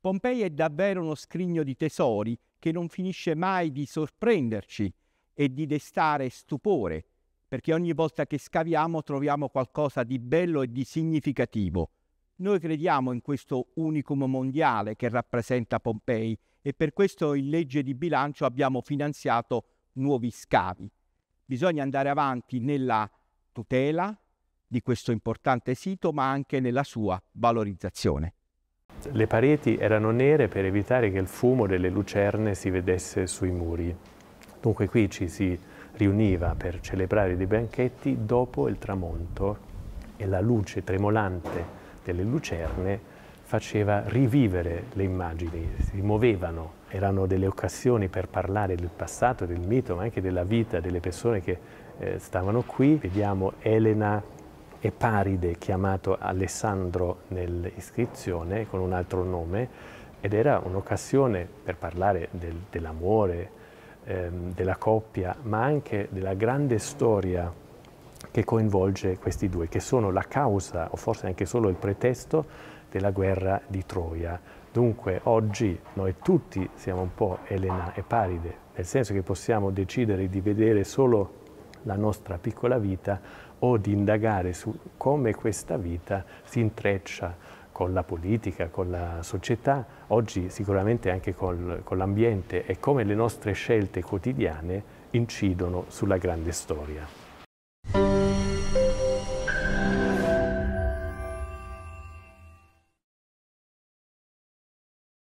Pompei è davvero uno scrigno di tesori che non finisce mai di sorprenderci e di destare stupore, perché ogni volta che scaviamo troviamo qualcosa di bello e di significativo. Noi crediamo in questo unicum mondiale che rappresenta Pompei e per questo in legge di bilancio abbiamo finanziato nuovi scavi. Bisogna andare avanti nella tutela di questo importante sito, ma anche nella sua valorizzazione. Le pareti erano nere per evitare che il fumo delle lucerne si vedesse sui muri. Dunque qui ci si riuniva per celebrare dei banchetti dopo il tramonto e la luce tremolante delle lucerne faceva rivivere le immagini, si muovevano, erano delle occasioni per parlare del passato, del mito, ma anche della vita delle persone che eh, stavano qui. Vediamo Elena Eparide chiamato Alessandro nell'iscrizione con un altro nome ed era un'occasione per parlare del, dell'amore, ehm, della coppia, ma anche della grande storia che coinvolge questi due, che sono la causa o forse anche solo il pretesto della guerra di Troia. Dunque oggi noi tutti siamo un po' Elena e Paride, nel senso che possiamo decidere di vedere solo la nostra piccola vita o di indagare su come questa vita si intreccia con la politica, con la società, oggi sicuramente anche con, con l'ambiente e come le nostre scelte quotidiane incidono sulla grande storia.